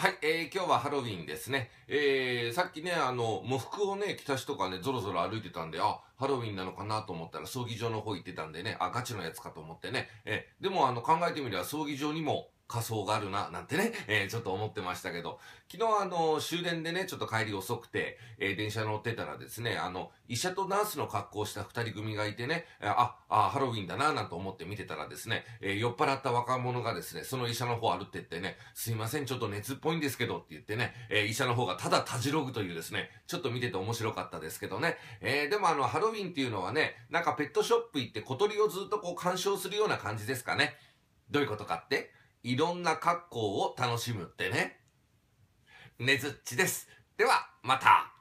はい、えー、今日はハロウィンですね。えー、さっきね、あの、喪服をね、着た人がね、ぞろぞろ歩いてたんで、あ、ハロウィンなのかなと思ったら、葬儀場の方行ってたんでね、あ、ガチのやつかと思ってね。えー、でもあの、考えてみれば、葬儀場にも、仮想があるな、なんてね、えー、ちょっと思ってましたけど、昨日あの、終電でね、ちょっと帰り遅くて、えー、電車乗ってたらですね、あの、医者とナースの格好をした二人組がいてね、あ、あ、ハロウィンだな、なんて思って見てたらですね、えー、酔っ払った若者がですね、その医者の方歩ってってね、すいません、ちょっと熱っぽいんですけどって言ってね、え医者の方がただたじろぐというですね、ちょっと見てて面白かったですけどね、えでもあの、ハロウィンっていうのはね、なんかペットショップ行って小鳥をずっとこう鑑賞するような感じですかね。どういうことかっていろんな格好を楽しむってね。ねずっちです。では、また。